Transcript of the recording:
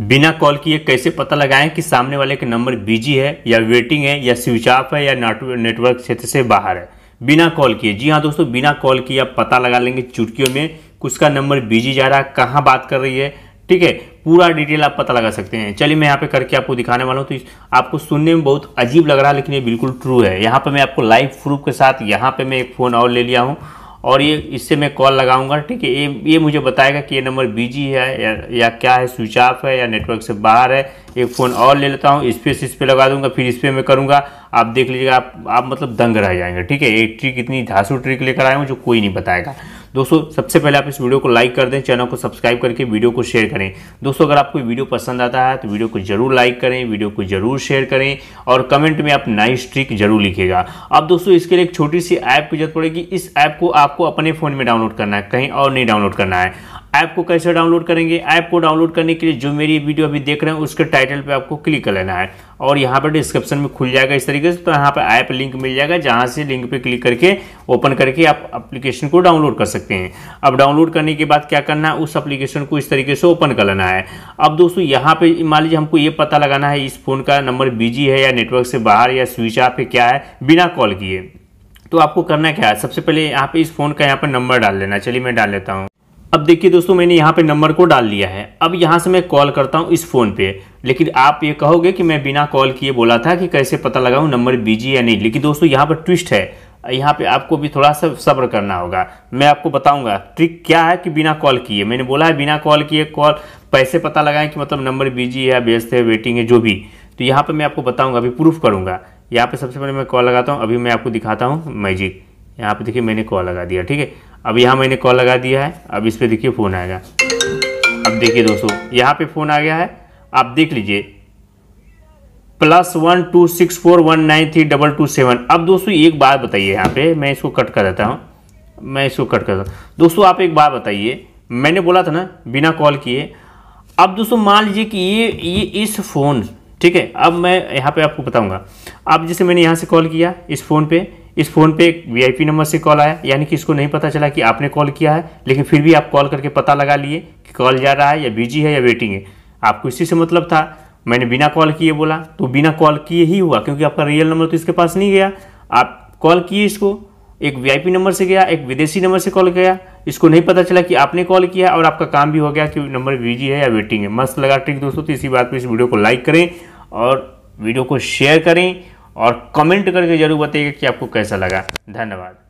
बिना कॉल किए कैसे पता लगाएं कि सामने वाले का नंबर बिजी है या वेटिंग है या स्विच ऑफ है या नेटवर्क क्षेत्र से बाहर है बिना कॉल किए जी हाँ दोस्तों बिना कॉल किए आप पता लगा लेंगे चुटकियों में का नंबर बिजी जा रहा है कहाँ बात कर रही है ठीक है पूरा डिटेल आप पता लगा सकते हैं चलिए मैं यहाँ पे करके आपको दिखाने वाला हूँ तो आपको सुनने में बहुत अजीब लग रहा है लेकिन ये बिल्कुल ट्रू है यहाँ पे मैं आपको लाइव प्रूफ के साथ यहाँ पे मैं एक फ़ोन और ले लिया हूँ और ये इससे मैं कॉल लगाऊंगा ठीक है ये ये मुझे बताएगा कि ये नंबर बिजी है या, या क्या है स्विच ऑफ है या नेटवर्क से बाहर है एक फ़ोन और ले लेता हूँ इस पर इस पर लगा दूंगा फिर इस पर मैं करूँगा आप देख लीजिएगा आप आप मतलब दंग रह जाएंगे ठीक है एक ट्रिक इतनी धांसू ट्रिक लेकर आए हूँ जो कोई नहीं बताएगा दोस्तों सबसे पहले आप इस वीडियो को लाइक कर दें चैनल को सब्सक्राइब करके वीडियो को शेयर करें दोस्तों अगर आपको वीडियो पसंद आता है तो वीडियो को जरूर लाइक करें वीडियो को जरूर शेयर करें और कमेंट में आप नाइस ट्रिक जरूर लिखेगा अब दोस्तों इसके लिए एक छोटी सी ऐप की जरूरत पड़ेगी इस ऐप को आपको अपने फ़ोन में डाउनलोड करना है कहीं और नहीं डाउनलोड करना है ऐप को कैसे डाउनलोड करेंगे ऐप को डाउनलोड करने के लिए जो मेरी वीडियो अभी देख रहे हैं उसके टाइटल पे आपको क्लिक कर लेना है और यहाँ पर डिस्क्रिप्शन में खुल जाएगा इस तरीके से तो यहाँ पर ऐप लिंक मिल जाएगा जहाँ से लिंक पे क्लिक करके ओपन करके आप एप्लीकेशन को डाउनलोड कर सकते हैं अब डाउनलोड करने के बाद क्या करना है उस एप्लीकेशन को इस तरीके से ओपन कर लेना है अब दोस्तों यहाँ पे मान लीजिए हमको ये पता लगाना है इस फ़ोन का नंबर बिजी है या नेटवर्क से बाहर या स्विच ऑफ है क्या है बिना कॉल किए तो आपको करना क्या है सबसे पहले यहाँ पे इस फ़ोन का यहाँ पर नंबर डाल लेना चलिए मैं डाल लेता हूँ अब देखिए दोस्तों मैंने यहाँ पे नंबर को डाल लिया है अब यहाँ से मैं कॉल करता हूँ इस फ़ोन पे लेकिन आप ये कहोगे कि मैं बिना कॉल किए बोला था कि कैसे पता लगाऊँ नंबर बिजी या नहीं लेकिन दोस्तों यहाँ पर ट्विस्ट है यहाँ पे आपको भी थोड़ा सा सब्र करना होगा मैं आपको बताऊंगा ट्रिक क्या है कि बिना कॉल किए मैंने बोला है बिना कॉल किए कॉल पैसे पता लगाएं कि मतलब नंबर बिजी है व्यस्त है वेटिंग है जो भी तो यहाँ पर मैं आपको बताऊँगा अभी प्रूफ करूँगा यहाँ पर सबसे पहले मैं कॉल लगाता हूँ अभी मैं आपको दिखाता हूँ मैजिक यहाँ पे देखिए मैंने कॉल लगा दिया ठीक है अब यहाँ मैंने कॉल लगा दिया है अब इस पर देखिए फ़ोन आएगा अब देखिए दोस्तों यहाँ पे फ़ोन आ गया है आप देख लीजिए plus one two six four one nine three double two seven अब दोस्तों एक बात बताइए यहाँ पे मैं इसको कट कर देता हूँ मैं इसको कट कर देता हूँ दोस्तों आप एक बात बताइए मैंने बोला था ना बिना कॉल किए अब दोस्तों मान लीजिए कि ये ये इस फ़ोन ठीक है अब मैं यहाँ पे आपको बताऊंगा अब जैसे मैंने यहाँ से कॉल किया इस फ़ोन पे इस फ़ोन पे एक वीआईपी नंबर से कॉल आया यानी कि इसको नहीं पता चला कि आपने कॉल किया है लेकिन फिर भी आप कॉल करके पता लगा लिए कि कॉल जा रहा है या बिजी है या वेटिंग है आपको इसी से मतलब था मैंने बिना कॉल किए बोला तो बिना कॉल किए ही हुआ क्योंकि आपका रियल नंबर तो इसके पास नहीं गया आप कॉल किए इसको एक वीआईपी नंबर से गया एक विदेशी नंबर से कॉल गया इसको नहीं पता चला कि आपने कॉल किया और आपका काम भी हो गया कि नंबर बिजी है या वेटिंग है मस्त लगा ट्रिक दोस्तों तो इसी बात पर इस वीडियो को लाइक करें और वीडियो को शेयर करें और कमेंट करके ज़रूर बताइएगा कि आपको कैसा लगा धन्यवाद